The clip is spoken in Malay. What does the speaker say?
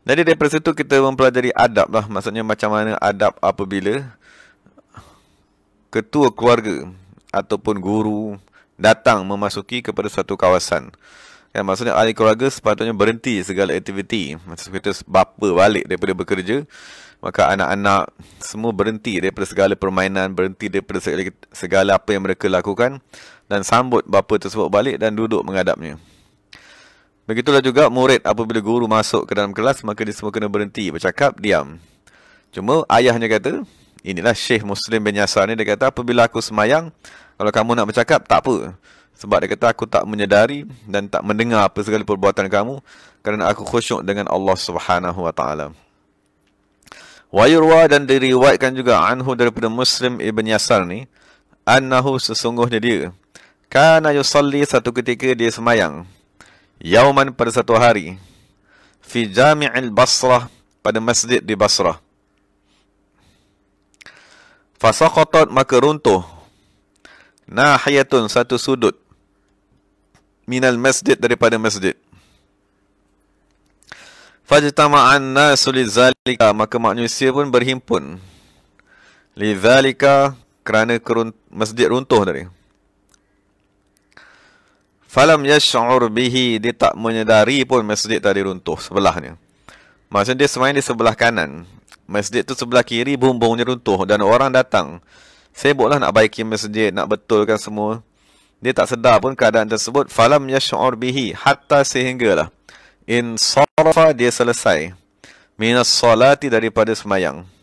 Jadi daripada situ kita mempelajari adab lah. Maksudnya macam mana adab apabila ketua keluarga ataupun guru datang memasuki kepada suatu kawasan. Ya, maksudnya ahli keluarga sepatutnya berhenti segala aktiviti. Maksudnya kita bapa balik daripada bekerja. Maka anak-anak semua berhenti daripada segala permainan, berhenti daripada segala, segala apa yang mereka lakukan. Dan sambut bapa tersebut balik dan duduk menghadapnya. Begitulah juga murid apabila guru masuk ke dalam kelas maka dia semua kena berhenti bercakap diam. Cuma ayahnya kata, inilah Syekh Muslim bin Yasar ni dia kata apabila aku semayang, kalau kamu nak bercakap tak apa. Sebab dia kata aku tak menyedari dan tak mendengar apa segala perbuatan kamu kerana aku khusyuk dengan Allah Subhanahu Wa Taala. Wa yurwa dan diriwayatkan juga anhu daripada Muslim ibn Yasar ni annahu sesungguhnya dia kana yusalli satu ketika dia semayang. Yauman pada satu hari Fi jami'il basrah Pada masjid di basrah Fasakotot maka runtuh Nahiyatun satu sudut Minal masjid daripada masjid Fajtama'an nasu li zalika Maka manusia pun berhimpun Li kerana kerun, masjid runtuh tadi. Falam yash'ur bihi dia tak menyedari pun masjid tadi runtuh sebelahnya. Maksudnya dia sebenarnya di sebelah kanan. Masjid tu sebelah kiri bumbungnya runtuh dan orang datang. Sibuklah nak baiki masjid, nak betulkan semua. Dia tak sedar pun keadaan tersebut. Falam yash'ur bihi hatta sehinggalah. In sarfa dia selesai. Minas solati daripada semayang.